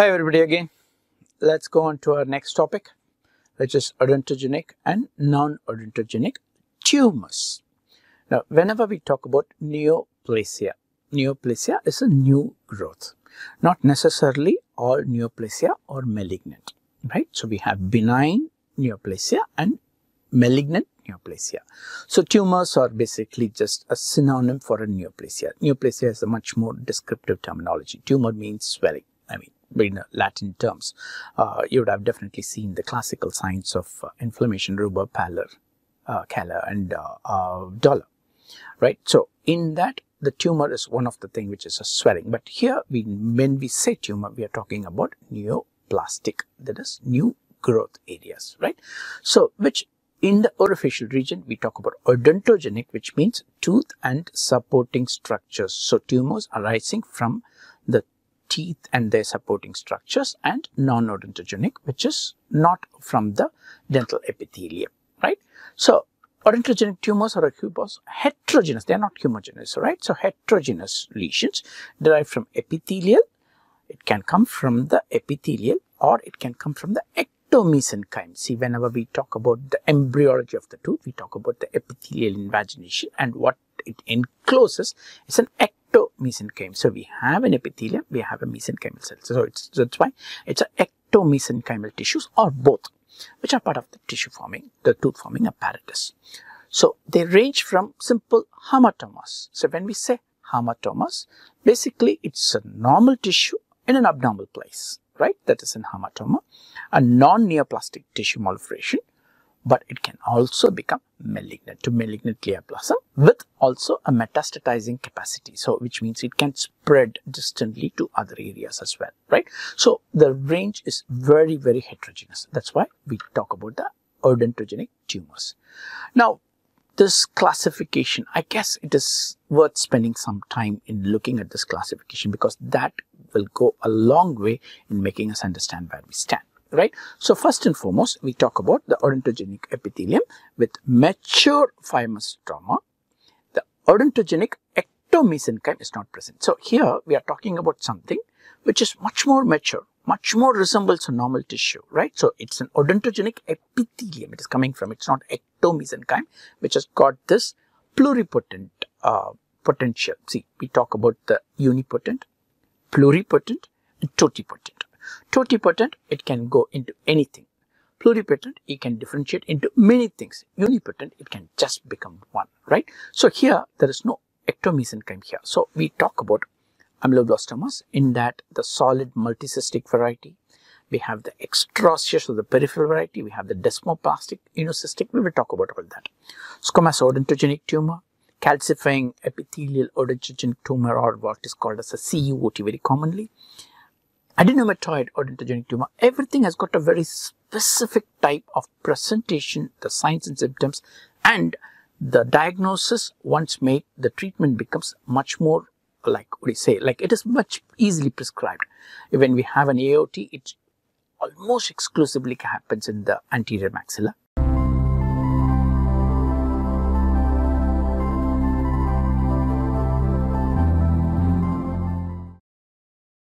Hi everybody again. Let's go on to our next topic which is odontogenic and non-odontogenic tumors. Now whenever we talk about neoplasia, neoplasia is a new growth. Not necessarily all neoplasia are malignant, right? So we have benign neoplasia and malignant neoplasia. So tumors are basically just a synonym for a neoplasia. Neoplasia is a much more descriptive terminology. Tumor means swelling, I mean in Latin terms. Uh, you would have definitely seen the classical signs of uh, inflammation, rubor, pallor, uh, calor, and uh, dolor, right? So, in that, the tumor is one of the thing which is a swelling. But here, we, when we say tumor, we are talking about neoplastic, that is new growth areas, right? So, which in the orofacial region, we talk about odontogenic, which means tooth and supporting structures. So, tumors arising from the teeth and their supporting structures and non-odontogenic which is not from the dental epithelium, right. So, odontogenic tumors are heterogeneous, they are not homogeneous, right. So, heterogeneous lesions derived from epithelial, it can come from the epithelial or it can come from the ectomesenchyme. See, whenever we talk about the embryology of the tooth, we talk about the epithelial invagination and what it encloses is an ecto mesenchyme. So, we have an epithelium, we have a mesenchymal cell. So, that's why it's an ectomesenchymal tissues or both which are part of the tissue forming, the tooth forming apparatus. So, they range from simple hamartomas. So, when we say hamartomas, basically it's a normal tissue in an abnormal place, right? That is an hamartoma, a non-neoplastic tissue malformation but it can also become malignant to malignant glioblasm with also a metastatizing capacity. So, which means it can spread distantly to other areas as well, right? So, the range is very, very heterogeneous. That's why we talk about the odontogenic tumors. Now, this classification, I guess it is worth spending some time in looking at this classification because that will go a long way in making us understand where we stand right? So first and foremost, we talk about the odontogenic epithelium with mature phymous trauma. The odontogenic ectomesenchyme is not present. So here we are talking about something which is much more mature, much more resembles a normal tissue, right? So it's an odontogenic epithelium it is coming from. It's not ectomesenchyme which has got this pluripotent uh, potential. See, we talk about the unipotent, pluripotent, and totipotent. Totipotent, it can go into anything. Pluripotent, it can differentiate into many things. Unipotent, it can just become one, right? So here, there is no crime here. So we talk about ameloblastomas in that the solid multicystic variety, we have the extraceous or the peripheral variety, we have the desmoplastic, unocystic, we will talk about all that. Squamous odontogenic tumor, calcifying epithelial odontogenic tumor or what is called as a CUOT very commonly adenomatoid or dentogenic tumor, everything has got a very specific type of presentation, the signs and symptoms, and the diagnosis once made, the treatment becomes much more like what you say, like it is much easily prescribed. When we have an AOT, it almost exclusively happens in the anterior maxilla.